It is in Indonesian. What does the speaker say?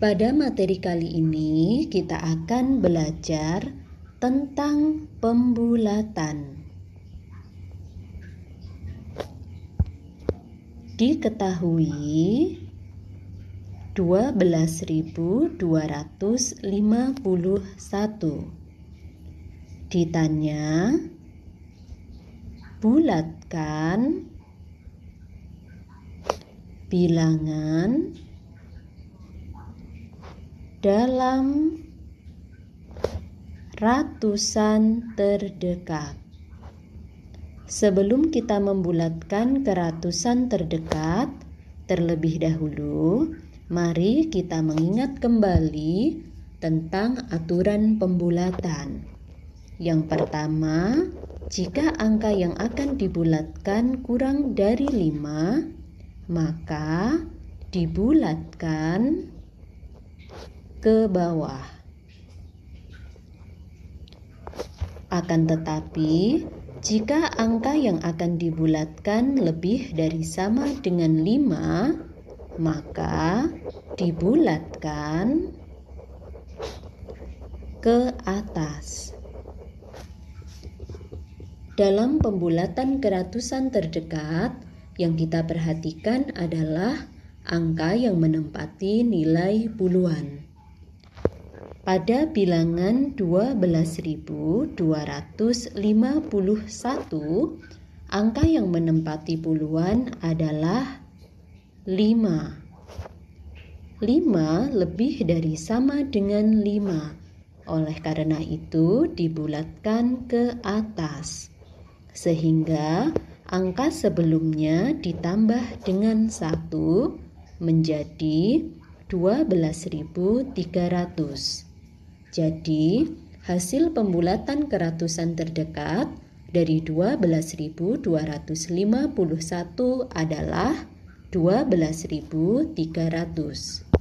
Pada materi kali ini, kita akan belajar tentang pembulatan. Diketahui 12.251 Ditanya Bulatkan Bilangan dalam ratusan terdekat. Sebelum kita membulatkan ke ratusan terdekat, terlebih dahulu mari kita mengingat kembali tentang aturan pembulatan. Yang pertama, jika angka yang akan dibulatkan kurang dari 5, maka dibulatkan ke bawah. Akan tetapi, jika angka yang akan dibulatkan lebih dari sama dengan 5, maka dibulatkan ke atas. Dalam pembulatan keratusan terdekat, yang kita perhatikan adalah angka yang menempati nilai puluhan pada bilangan 12.251 angka yang menempati puluhan adalah 5 5 lebih dari sama dengan 5 oleh karena itu dibulatkan ke atas sehingga angka sebelumnya ditambah dengan 1 menjadi 12.300 jadi, hasil pembulatan keratusan terdekat dari 12.251 adalah 12.300.